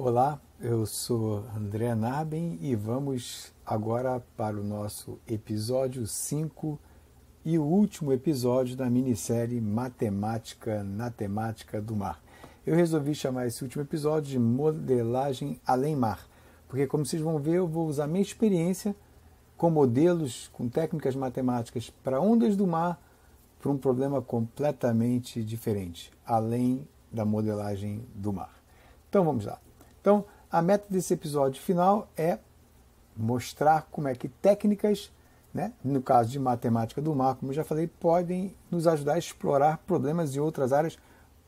Olá, eu sou André Naben e vamos agora para o nosso episódio 5 e o último episódio da minissérie Matemática na Temática do Mar. Eu resolvi chamar esse último episódio de Modelagem Além Mar, porque, como vocês vão ver, eu vou usar minha experiência com modelos, com técnicas matemáticas para ondas do mar para um problema completamente diferente, além da modelagem do mar. Então vamos lá. Então, a meta desse episódio final é mostrar como é que técnicas, né, no caso de matemática do mar, como eu já falei, podem nos ajudar a explorar problemas em outras áreas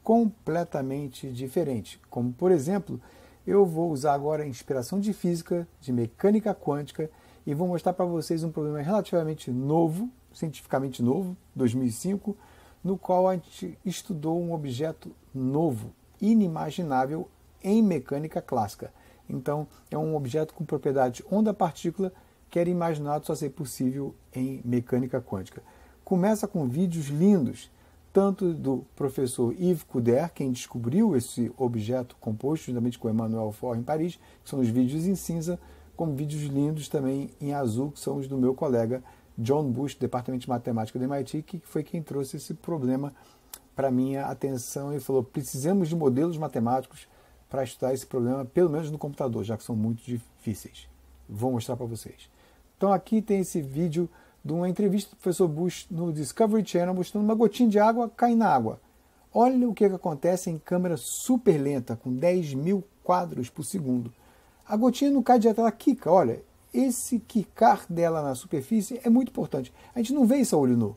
completamente diferentes. Como, por exemplo, eu vou usar agora a inspiração de física, de mecânica quântica e vou mostrar para vocês um problema relativamente novo, cientificamente novo, 2005, no qual a gente estudou um objeto novo, inimaginável em mecânica clássica. Então, é um objeto com propriedade onda-partícula que era imaginado só ser possível em mecânica quântica. Começa com vídeos lindos, tanto do professor Yves Couder, quem descobriu esse objeto composto juntamente com Emmanuel Faure em Paris, que são os vídeos em cinza, como vídeos lindos também em azul, que são os do meu colega John Bush, do Departamento de Matemática do MIT, que foi quem trouxe esse problema para minha atenção e falou: precisamos de modelos matemáticos para estudar esse problema, pelo menos no computador, já que são muito difíceis. Vou mostrar para vocês. Então aqui tem esse vídeo de uma entrevista do professor Bush no Discovery Channel mostrando uma gotinha de água cair na água. Olha o que, que acontece em câmera super lenta, com 10 mil quadros por segundo. A gotinha não cai direto, ela quica. Olha, esse quicar dela na superfície é muito importante. A gente não vê isso a olho nu.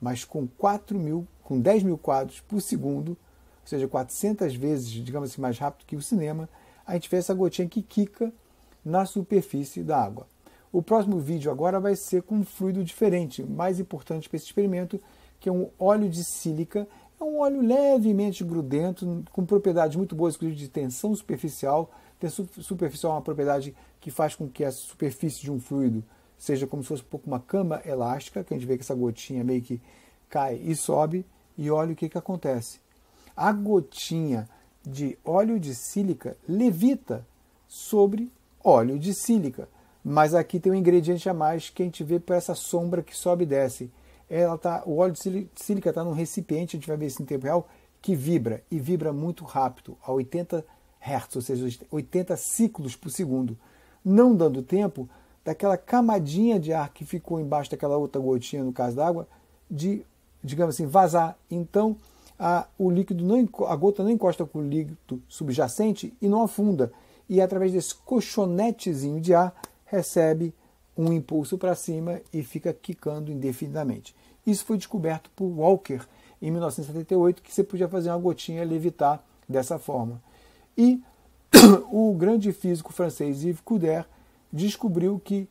Mas com 4 mil, com 10 mil quadros por segundo, ou seja, 400 vezes, digamos assim, mais rápido que o cinema, a gente vê essa gotinha que quica na superfície da água. O próximo vídeo agora vai ser com um fluido diferente, mais importante para esse experimento, que é um óleo de sílica. É um óleo levemente grudento, com propriedades muito boas, inclusive de tensão superficial. Tensão superficial é uma propriedade que faz com que a superfície de um fluido seja como se fosse um pouco uma cama elástica, que a gente vê que essa gotinha meio que cai e sobe, e olha o que, que acontece a gotinha de óleo de sílica levita sobre óleo de sílica. Mas aqui tem um ingrediente a mais que a gente vê por essa sombra que sobe e desce. Ela tá, o óleo de sílica está num recipiente, a gente vai ver isso em tempo real, que vibra e vibra muito rápido, a 80 Hz, ou seja, 80 ciclos por segundo, não dando tempo daquela camadinha de ar que ficou embaixo daquela outra gotinha, no caso d'água, de, digamos assim, vazar. Então, a, o líquido não, a gota não encosta com o líquido subjacente e não afunda. E através desse colchonetezinho de ar recebe um impulso para cima e fica quicando indefinidamente. Isso foi descoberto por Walker em 1978, que você podia fazer uma gotinha levitar dessa forma. E o grande físico francês Yves Couder descobriu que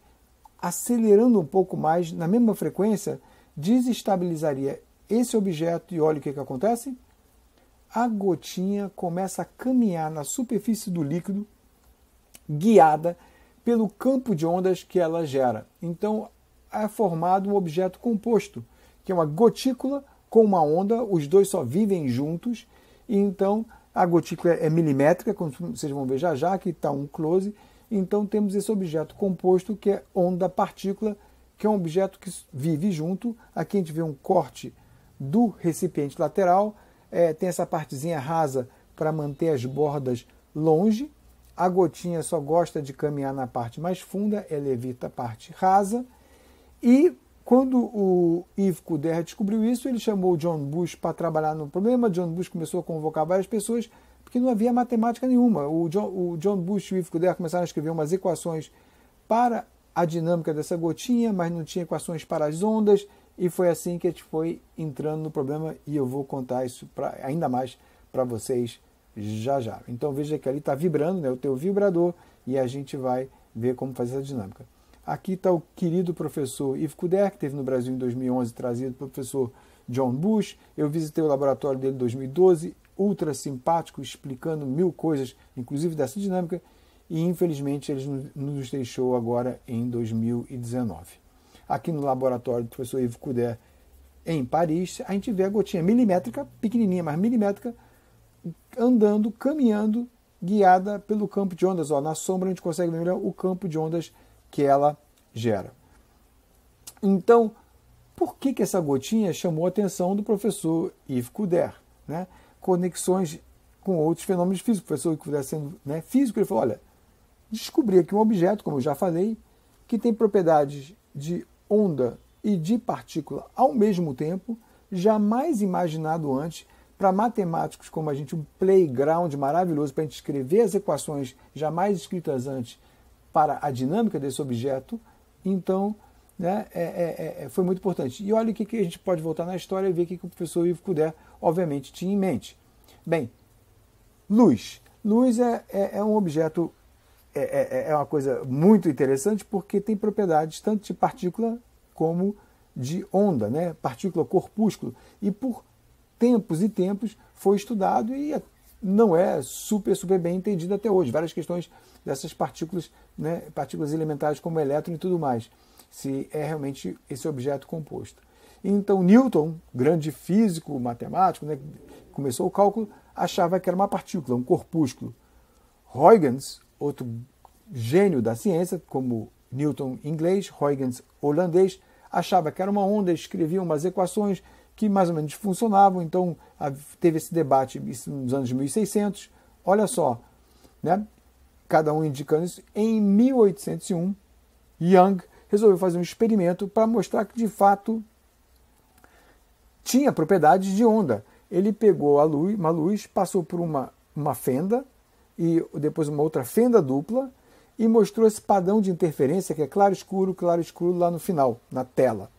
acelerando um pouco mais, na mesma frequência, desestabilizaria esse objeto e olha o que, que acontece? A gotinha começa a caminhar na superfície do líquido, guiada pelo campo de ondas que ela gera. Então é formado um objeto composto, que é uma gotícula com uma onda, os dois só vivem juntos, e então a gotícula é milimétrica, como vocês vão ver já já, aqui está um close, então temos esse objeto composto que é onda-partícula, que é um objeto que vive junto, aqui a gente vê um corte do recipiente lateral, é, tem essa partezinha rasa para manter as bordas longe. A gotinha só gosta de caminhar na parte mais funda, ela evita a parte rasa. E quando o Yves Couder descobriu isso, ele chamou o John Bush para trabalhar no problema. John Bush começou a convocar várias pessoas, porque não havia matemática nenhuma. O John, o John Bush e o Yves Couder começaram a escrever umas equações para a dinâmica dessa gotinha, mas não tinha equações para as ondas, e foi assim que a gente foi entrando no problema e eu vou contar isso pra, ainda mais para vocês já já. Então veja que ali está vibrando né, o teu vibrador e a gente vai ver como fazer essa dinâmica. Aqui está o querido professor Yves Kuder, que esteve no Brasil em 2011, trazido pelo professor John Bush. Eu visitei o laboratório dele em 2012, ultra simpático, explicando mil coisas, inclusive dessa dinâmica, e infelizmente ele nos deixou agora em 2019 aqui no laboratório do professor Yves Coudet em Paris, a gente vê a gotinha milimétrica, pequenininha, mas milimétrica, andando, caminhando, guiada pelo campo de ondas. Ó, na sombra a gente consegue ver o campo de ondas que ela gera. Então, por que, que essa gotinha chamou a atenção do professor Yves Couder? Né? Conexões com outros fenômenos físicos. O professor Yves Couder sendo né, físico, ele falou, olha, descobri aqui um objeto, como eu já falei, que tem propriedades de onda e de partícula ao mesmo tempo, jamais imaginado antes para matemáticos como a gente, um playground maravilhoso para a gente escrever as equações jamais escritas antes para a dinâmica desse objeto. Então, né, é é, é, é, foi muito importante. E olha o que, que a gente pode voltar na história e ver o que, que o professor Ivo Kuder, obviamente, tinha em mente. Bem, luz. Luz é, é, é um objeto é é, é, é, uma coisa muito interessante porque tem propriedades tanto de partícula como de onda, né? partícula corpúsculo. E por tempos e tempos foi estudado e é, não é super, super bem entendido até hoje. Várias questões dessas partículas, né? partículas elementares como elétron e tudo mais, se é realmente esse objeto composto. Então Newton, grande físico, matemático, né, começou o cálculo, achava que era uma partícula, um corpúsculo. Huygens, outro gênio da ciência, como Newton inglês, Huygens holandês, achava que era uma onda, escrevia umas equações que mais ou menos funcionavam, então teve esse debate nos anos 1600. Olha só, né? cada um indicando isso. Em 1801, Young resolveu fazer um experimento para mostrar que de fato tinha propriedades de onda. Ele pegou a luz, uma luz, passou por uma, uma fenda e depois uma outra fenda dupla e mostrou esse padrão de interferência que é claro escuro, claro escuro lá no final, na tela.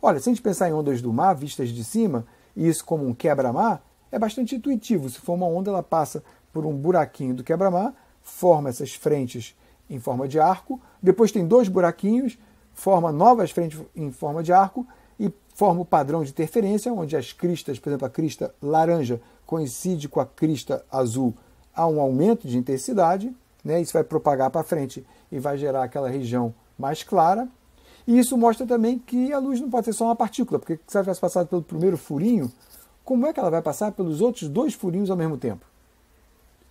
Olha, se a gente pensar em ondas do mar vistas de cima, e isso como um quebra-mar, é bastante intuitivo. Se for uma onda, ela passa por um buraquinho do quebra-mar, forma essas frentes em forma de arco, depois tem dois buraquinhos, forma novas frentes em forma de arco e forma o padrão de interferência, onde as cristas, por exemplo, a crista laranja coincide com a crista azul há um aumento de intensidade, né? isso vai propagar para frente e vai gerar aquela região mais clara. E isso mostra também que a luz não pode ser só uma partícula, porque se ela tivesse passado pelo primeiro furinho, como é que ela vai passar pelos outros dois furinhos ao mesmo tempo?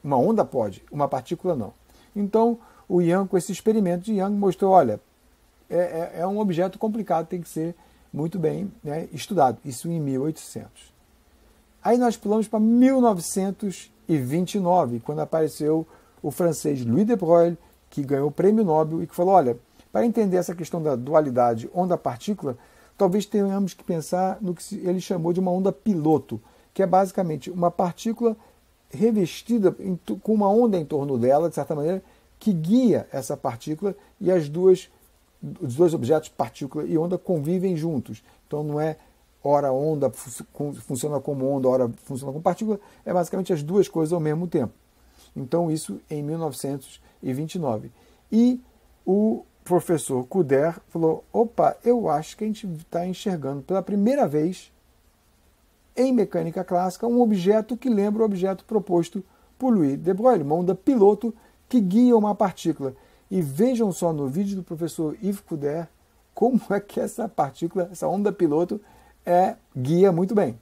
Uma onda pode, uma partícula não. Então, o Yang, com esse experimento de Yang, mostrou: olha, é, é, é um objeto complicado, tem que ser muito bem né, estudado. Isso em 1800. Aí nós pulamos para 1900 e 29, quando apareceu o francês Louis de Broglie, que ganhou o prêmio Nobel e que falou: olha, para entender essa questão da dualidade onda-partícula, talvez tenhamos que pensar no que ele chamou de uma onda piloto, que é basicamente uma partícula revestida com uma onda em torno dela, de certa maneira, que guia essa partícula e as duas, os dois objetos, partícula e onda, convivem juntos. Então não é Ora, onda funciona como onda, ora, funciona como partícula. É basicamente as duas coisas ao mesmo tempo. Então, isso em 1929. E o professor Kuder falou: opa, eu acho que a gente está enxergando pela primeira vez em mecânica clássica um objeto que lembra o objeto proposto por Louis de Broglie, uma onda piloto que guia uma partícula. E vejam só no vídeo do professor Yves Kuder como é que essa partícula, essa onda piloto, é, guia muito bem.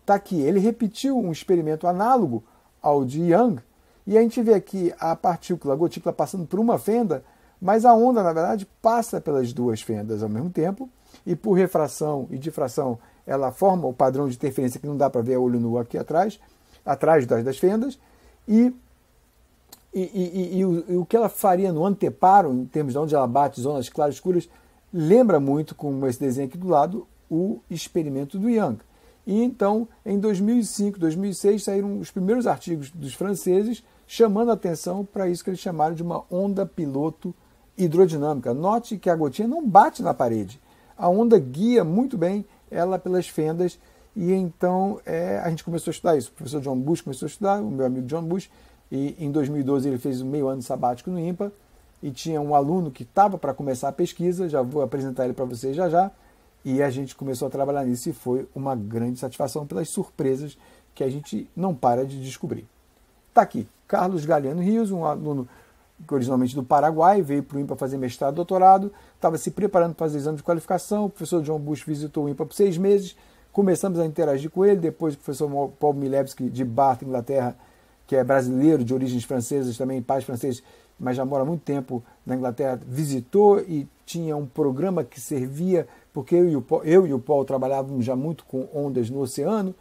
Está aqui, ele repetiu um experimento análogo ao de Young, e a gente vê aqui a partícula, a gotícula passando por uma fenda, mas a onda, na verdade, passa pelas duas fendas ao mesmo tempo, e por refração e difração, ela forma o padrão de interferência que não dá para ver a olho nu aqui atrás, atrás das, das fendas, e e, e, e, o, e, o, que ela faria no anteparo, em termos de onde ela bate zonas claras escuras, lembra muito, com esse desenho aqui do lado, o experimento do Young. E então, em 2005, 2006, saíram os primeiros artigos dos franceses chamando a atenção para isso que eles chamaram de uma onda piloto hidrodinâmica. Note que a gotinha não bate na parede. A onda guia muito bem ela pelas fendas e então é, a gente começou a estudar isso. O professor John Bush começou a estudar, o meu amigo John Bush, e em 2012 ele fez um meio ano sabático no IMPA e tinha um aluno que estava para começar a pesquisa, já vou apresentar ele para vocês já já, e a gente começou a trabalhar nisso e foi uma grande satisfação pelas surpresas que a gente não para de descobrir. Está aqui, Carlos Galeano Rios, um aluno originalmente do Paraguai, veio para o IMPA fazer mestrado e doutorado, estava se preparando para fazer exame de qualificação, o professor John Bush visitou o IMPA por seis meses, começamos a interagir com ele, depois o professor Paul Milewski, de Bath, Inglaterra, que é brasileiro, de origens francesas também, pais franceses, mas já mora há muito tempo na Inglaterra, visitou e tinha um programa que servia porque eu e, o Paul, eu e o Paul trabalhávamos já muito com ondas no oceano,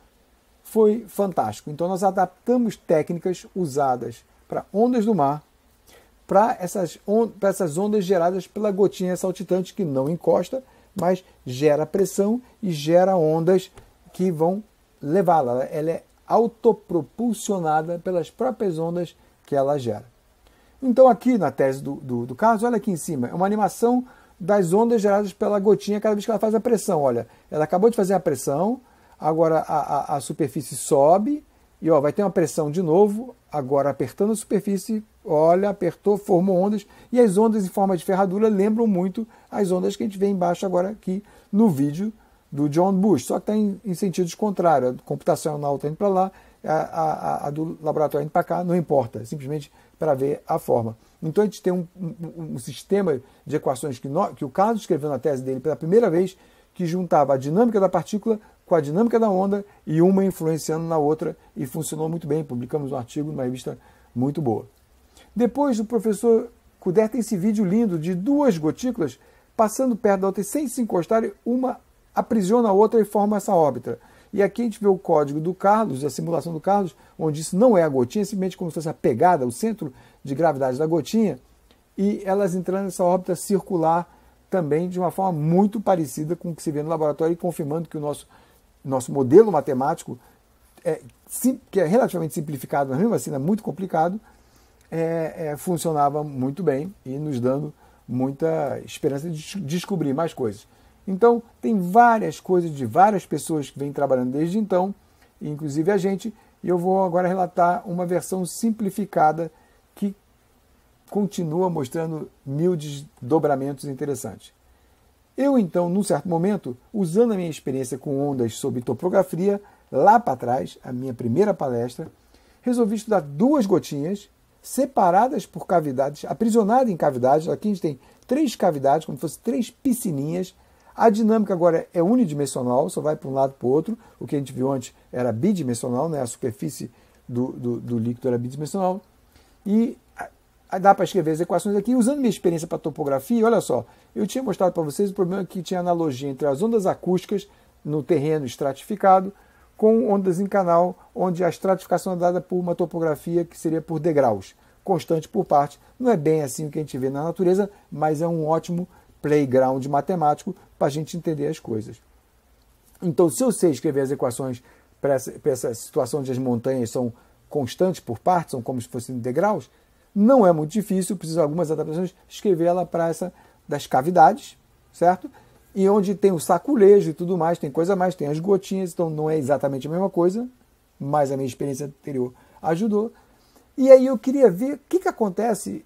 foi fantástico. Então nós adaptamos técnicas usadas para ondas do mar, para essas, on, essas ondas geradas pela gotinha saltitante que não encosta, mas gera pressão e gera ondas que vão levá-la. Ela é autopropulsionada pelas próprias ondas que ela gera. Então aqui na tese do, do, do caso, olha aqui em cima, é uma animação das ondas geradas pela gotinha cada vez que ela faz a pressão. Olha, ela acabou de fazer a pressão, agora a, a, a superfície sobe e ó, vai ter uma pressão de novo, agora apertando a superfície, olha, apertou, formou ondas, e as ondas em forma de ferradura lembram muito as ondas que a gente vê embaixo agora aqui no vídeo do John Bush, só que está em, em, sentidos contrários, a computacional está indo para lá, a, a, a do laboratório indo para cá, não importa, simplesmente para ver a forma. Então a gente tem um, um, um sistema de equações que, no, que o Carlos escreveu na tese dele pela primeira vez, que juntava a dinâmica da partícula com a dinâmica da onda e uma influenciando na outra e funcionou muito bem. Publicamos um artigo numa revista muito boa. Depois o professor Kuder tem esse vídeo lindo de duas gotículas passando perto da outra e sem se encostarem, uma aprisiona a outra e forma essa órbita. E aqui a gente vê o código do Carlos, a simulação do Carlos, onde isso não é a gotinha, é simplesmente como se fosse a pegada, o centro de gravidade da gotinha e elas entrando nessa órbita circular também de uma forma muito parecida com o que se vê no laboratório e confirmando que o nosso, nosso modelo matemático, é, sim, que é relativamente simplificado, mas mesmo assim é muito complicado, é, é, funcionava muito bem e nos dando muita esperança de descobrir mais coisas. Então, tem várias coisas de várias pessoas que vêm trabalhando desde então, inclusive a gente, e eu vou agora relatar uma versão simplificada continua mostrando mil desdobramentos interessantes. Eu, então, num certo momento, usando a minha experiência com ondas sobre topografia, lá para trás, a minha primeira palestra, resolvi estudar duas gotinhas separadas por cavidades, aprisionadas em cavidades. Aqui a gente tem três cavidades, como se fossem três piscininhas. A dinâmica agora é unidimensional, só vai para um lado para o outro. O que a gente viu antes era bidimensional, né? a superfície do, do, do líquido era bidimensional. E dá para escrever as equações aqui. Usando minha experiência para topografia, olha só, eu tinha mostrado para vocês o problema que tinha analogia entre as ondas acústicas no terreno estratificado com ondas em canal, onde a estratificação é dada por uma topografia que seria por degraus, constante por parte. Não é bem assim o que a gente vê na natureza, mas é um ótimo playground matemático para a gente entender as coisas. Então, se eu sei escrever as equações para essa, essa, situação onde as montanhas são constantes por partes, são como se fossem degraus, não é muito difícil, precisa de algumas adaptações, escrever ela para essa das cavidades, certo? E onde tem o saculejo e tudo mais, tem coisa mais, tem as gotinhas, então não é exatamente a mesma coisa, mas a minha experiência anterior ajudou. E aí eu queria ver o que, que acontece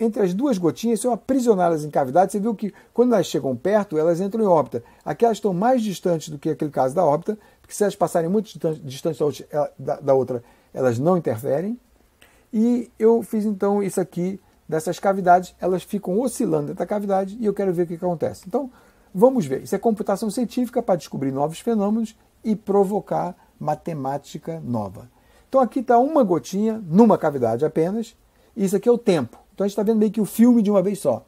entre as duas gotinhas, se eu aprisionar elas em cavidade, você viu que quando elas chegam perto, elas entram em órbita. Aquelas estão mais distantes do que aquele caso da órbita, porque se elas passarem muito distantes distante eh, da, outra, elas não interferem. E eu fiz então isso aqui dessas cavidades, elas ficam oscilando dentro da cavidade e eu quero ver o que acontece. Então, vamos ver. Isso é computação científica para descobrir novos fenômenos e provocar matemática nova. Então, aqui está uma gotinha numa cavidade apenas. E isso aqui é o tempo. Então, a gente está vendo meio que o filme de uma vez só.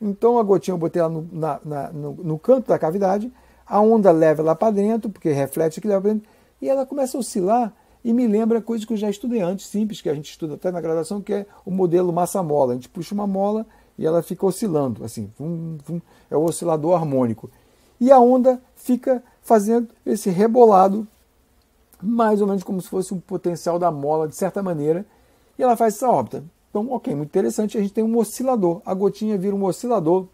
Então, a gotinha eu botei ela no, na, na, no, no canto da cavidade. A onda leva lá para dentro, porque reflete aqui leva para dentro. E ela começa a oscilar e me lembra coisas que eu já estudei antes, simples, que a gente estuda até na graduação, que é o modelo massa-mola. A gente puxa uma mola e ela fica oscilando, assim, vum, vum, é o oscilador harmônico. E a onda fica fazendo esse rebolado, mais ou menos como se fosse um potencial da mola, de certa maneira, e ela faz essa órbita. Então, ok, muito interessante, a gente tem um oscilador. A gotinha vira um oscilador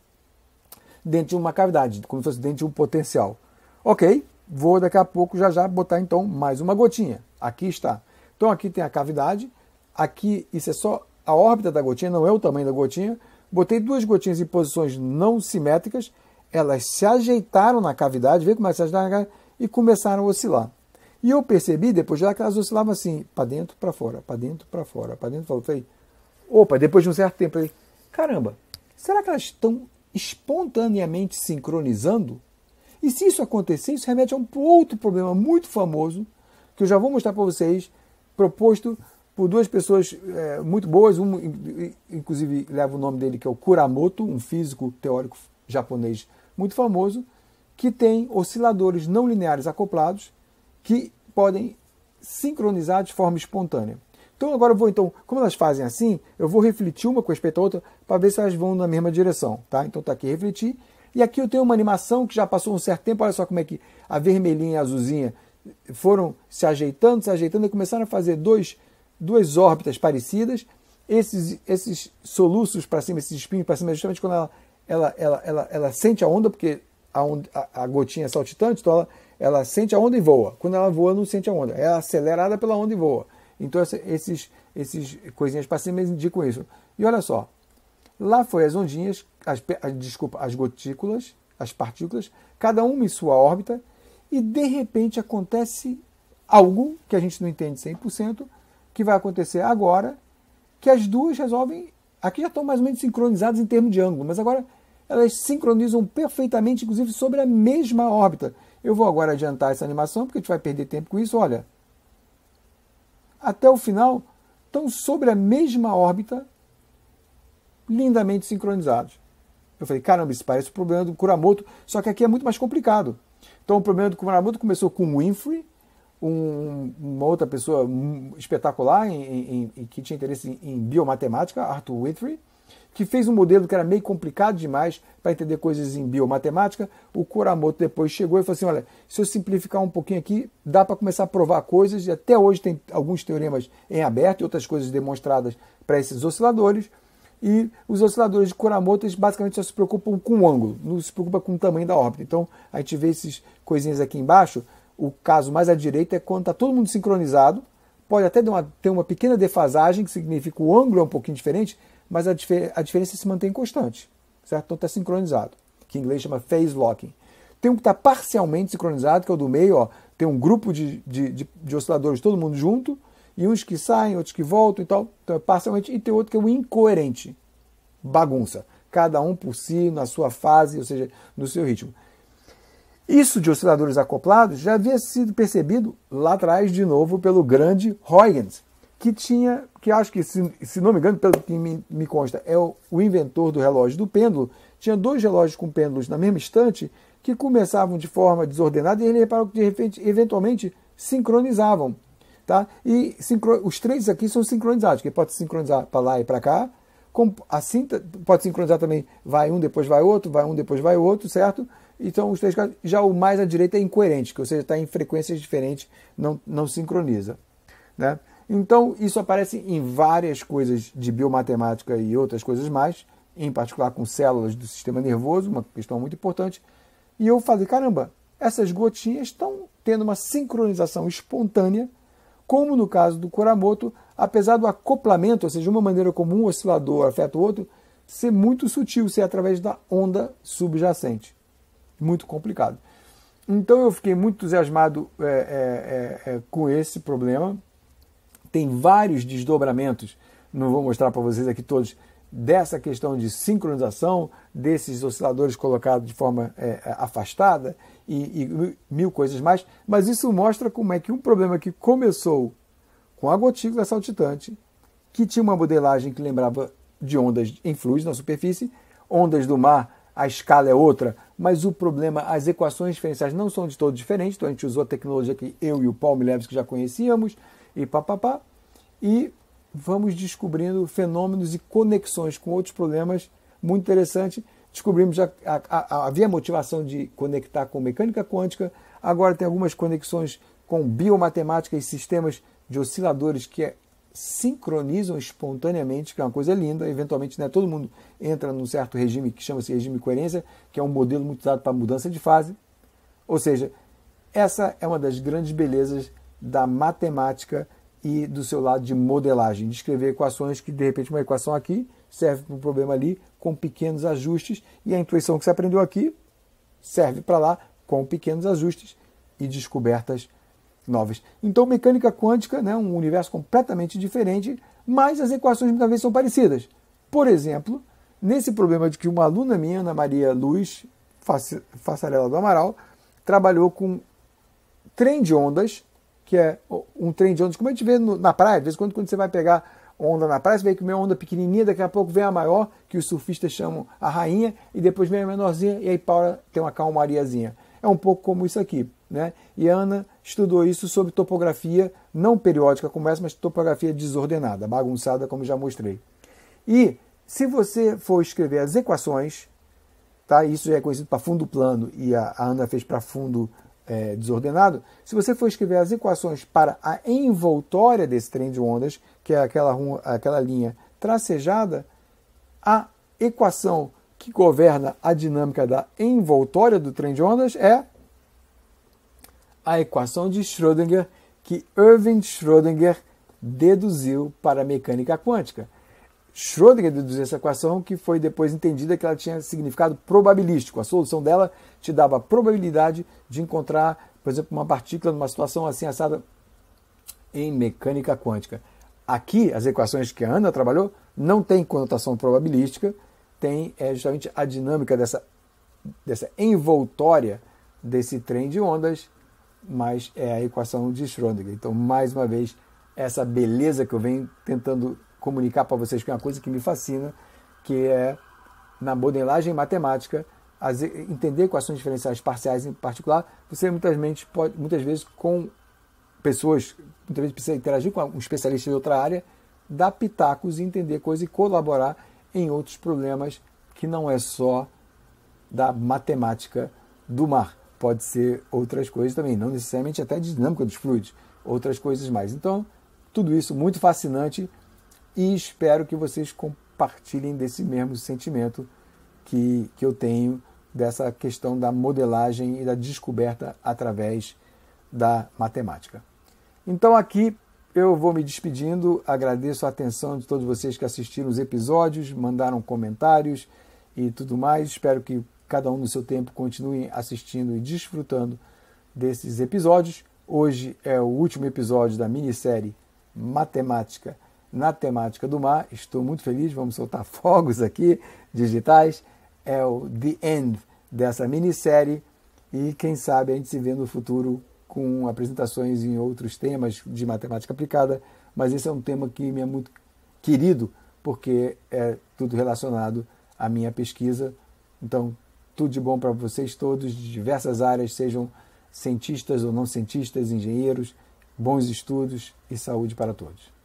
dentro de uma cavidade, como se fosse dentro de um potencial. Ok, vou daqui a pouco já já botar então mais uma gotinha. Aqui está. Então aqui tem a cavidade, aqui isso é só a órbita da gotinha, não é o tamanho da gotinha. Botei duas gotinhas em posições não simétricas, elas se ajeitaram na cavidade, vê como elas se ajeitaram na cavidade, e começaram a oscilar. E eu percebi depois já lá que elas oscilavam assim, para dentro, para fora, para dentro, para fora, para dentro, para fora. opa, depois de um certo tempo, eu falei, caramba, será que elas estão espontaneamente sincronizando? E se isso acontecer, isso remete a um outro problema muito famoso, que eu já vou mostrar para vocês, proposto por duas pessoas é, muito boas, um inclusive leva o nome dele que é o Kuramoto, um físico teórico japonês muito famoso, que tem osciladores não lineares acoplados que podem sincronizar de forma espontânea. Então agora eu vou então, como elas fazem assim, eu vou refletir uma com respeito à outra para ver se elas vão na mesma direção, tá? Então tá aqui refletir e aqui eu tenho uma animação que já passou um certo tempo, olha só como é que a vermelhinha e a azulzinha foram se ajeitando, se ajeitando e começaram a fazer dois, duas órbitas parecidas. Esses, esses soluços para cima, esses espinhos para cima, justamente quando ela, ela, ela, ela, ela sente a onda, porque a, onda, a, a gotinha é saltitante, então ela, ela sente a onda e voa. Quando ela voa, não sente a onda. Ela é acelerada pela onda e voa. Então esses, esses coisinhas para cima indicam isso. E olha só, lá foi as ondinhas, as, desculpa, as gotículas, as partículas, cada uma em sua órbita, e de repente acontece algo que a gente não entende 100%, que vai acontecer agora, que as duas resolvem. Aqui já estão mais ou menos sincronizadas em termos de ângulo, mas agora elas sincronizam perfeitamente, inclusive sobre a mesma órbita. Eu vou agora adiantar essa animação, porque a gente vai perder tempo com isso. Olha, até o final, estão sobre a mesma órbita, lindamente sincronizados. Eu falei, caramba, isso parece o problema do Kuramoto, só que aqui é muito mais complicado. Então o problema do Kumamoto começou com Winfrey, um, uma outra pessoa espetacular em, em, que tinha interesse em, biomatemática, Arthur Winfrey, que fez um modelo que era meio complicado demais para entender coisas em biomatemática. O Kuramoto depois chegou e falou assim: olha, se eu simplificar um pouquinho aqui, dá para começar a provar coisas, e até hoje tem alguns teoremas em aberto e outras coisas demonstradas para esses osciladores. E os osciladores de Kuramoto eles basicamente só se preocupam com o ângulo, não se preocupa com o tamanho da órbita. Então a gente vê esses coisinhas aqui embaixo. O caso mais à direita é quando está todo mundo sincronizado, pode até ter uma, ter uma pequena defasagem, que significa que o ângulo é um pouquinho diferente, mas a, difer a diferença se mantém constante, certo? Então está sincronizado, que em inglês chama phase locking. Tem um que está parcialmente sincronizado, que é o do meio, ó, tem um grupo de, de, de, de osciladores, todo mundo junto, e uns que saem, outros que voltam e tal, então é parcialmente, e tem outro que é o incoerente, bagunça, cada um por si, na sua fase, ou seja, no seu ritmo. Isso de osciladores acoplados já havia sido percebido lá atrás, de novo, pelo grande Huygens, que tinha, que acho que, se, se não me engano, pelo que me, me consta, é o, o, inventor do relógio do pêndulo, tinha dois relógios com pêndulos na mesma estante, que começavam de forma desordenada e ele reparou que, de repente, eventualmente, sincronizavam. Tá? E os três aqui são sincronizados, que pode sincronizar para lá e para cá. assim, pode sincronizar também, vai um, depois vai outro, vai um, depois vai outro, certo? Então, os três casos, já o mais à direita é incoerente, que, ou seja, está em frequências diferentes, não, não sincroniza. Né? Então, isso aparece em várias coisas de biomatemática e outras coisas mais, em particular com células do sistema nervoso, uma questão muito importante. E eu falei, caramba, essas gotinhas estão tendo uma sincronização espontânea como no caso do Kuramoto, apesar do acoplamento, ou seja, de uma maneira comum, um oscilador afeta o outro, ser muito sutil, ser através da onda subjacente. Muito complicado. Então eu fiquei muito entusiasmado é, é, é, é com esse problema. Tem vários desdobramentos, não vou mostrar para vocês aqui todos, dessa questão de sincronização, desses osciladores colocados de forma é, é afastada e, e, mil coisas mais, mas isso mostra como é que um problema que começou com a gotícula saltitante, que tinha uma modelagem que lembrava de ondas em fluidos na superfície, ondas do mar, a escala é outra, mas o problema, as equações diferenciais não são de todo diferentes, então a gente usou a tecnologia que eu e o Paul que já conhecíamos, e papapá, e vamos descobrindo fenômenos e conexões com outros problemas muito interessante. Descobrimos já a, a, havia motivação de conectar com mecânica quântica, agora tem algumas conexões com biomatemática e sistemas de osciladores que é, sincronizam espontaneamente, que é uma coisa linda. Eventualmente, né, todo mundo entra num certo regime que chama-se regime de coerência, que é um modelo muito usado para mudança de fase. Ou seja, essa é uma das grandes belezas da matemática e do seu lado de modelagem, de escrever equações que de repente uma equação aqui serve para um problema ali com pequenos ajustes e a intuição que você aprendeu aqui serve para lá com pequenos ajustes e descobertas novas. Então, mecânica quântica, né, um universo completamente diferente, mas as equações muitas vezes são parecidas. Por exemplo, nesse problema de que uma aluna minha, Ana Maria Luz Fassarela do Amaral, trabalhou com trem de ondas que é um trem de ondas, como a gente vê no, na praia, de vez em quando, quando você vai pegar onda na praia, você vê que uma onda pequenininha, daqui a pouco vem a maior, que os surfistas chamam a rainha, e depois vem a menorzinha, e aí Paula tem uma calmariazinha. É um pouco como isso aqui. Né? E Ana estudou isso sobre topografia, não periódica como essa, mas topografia desordenada, bagunçada, como já mostrei. E se você for escrever as equações, tá? isso já é conhecido para fundo plano, e a, a Ana fez para fundo é, desordenado, se você for escrever as equações para a envoltória desse trem de ondas, que é aquela, aquela linha tracejada, a equação que governa a dinâmica da envoltória do trem de ondas é a equação de Schrödinger que Erwin Schrödinger deduziu para a mecânica quântica. Schrödinger deduziu essa equação, que foi depois entendida que ela tinha significado probabilístico. A solução dela te dava a probabilidade de encontrar, por exemplo, uma partícula numa situação assim assada em mecânica quântica. Aqui, as equações que a Ana trabalhou não têm conotação probabilística, tem é, justamente a dinâmica dessa, dessa envoltória desse trem de ondas, mas é a equação de Schrödinger. Então, mais uma vez, essa beleza que eu venho tentando comunicar para vocês que é uma coisa que me fascina, que é na modelagem matemática, as, entender equações diferenciais parciais em particular, você muitas vezes, pode, muitas vezes com pessoas, muitas vezes precisa interagir com um especialista de outra área, dar pitacos e entender coisas e colaborar em outros problemas que não é só da matemática do mar. Pode ser outras coisas também, não necessariamente até dinâmica dos fluidos, outras coisas mais. Então, tudo isso muito fascinante e espero que vocês compartilhem desse mesmo sentimento que, que eu tenho dessa questão da modelagem e da descoberta através da matemática. Então aqui eu vou me despedindo, agradeço a atenção de todos vocês que assistiram os episódios, mandaram comentários e tudo mais. Espero que cada um no seu tempo continue assistindo e desfrutando desses episódios. Hoje é o último episódio da minissérie Matemática na temática do mar. Estou muito feliz, vamos soltar fogos aqui digitais. É o The End dessa minissérie e quem sabe a gente se vê no futuro com apresentações em outros temas de matemática aplicada, mas esse é um tema que me é muito querido porque é tudo relacionado à minha pesquisa. Então, tudo de bom para vocês todos, de diversas áreas, sejam cientistas ou não cientistas, engenheiros, bons estudos e saúde para todos.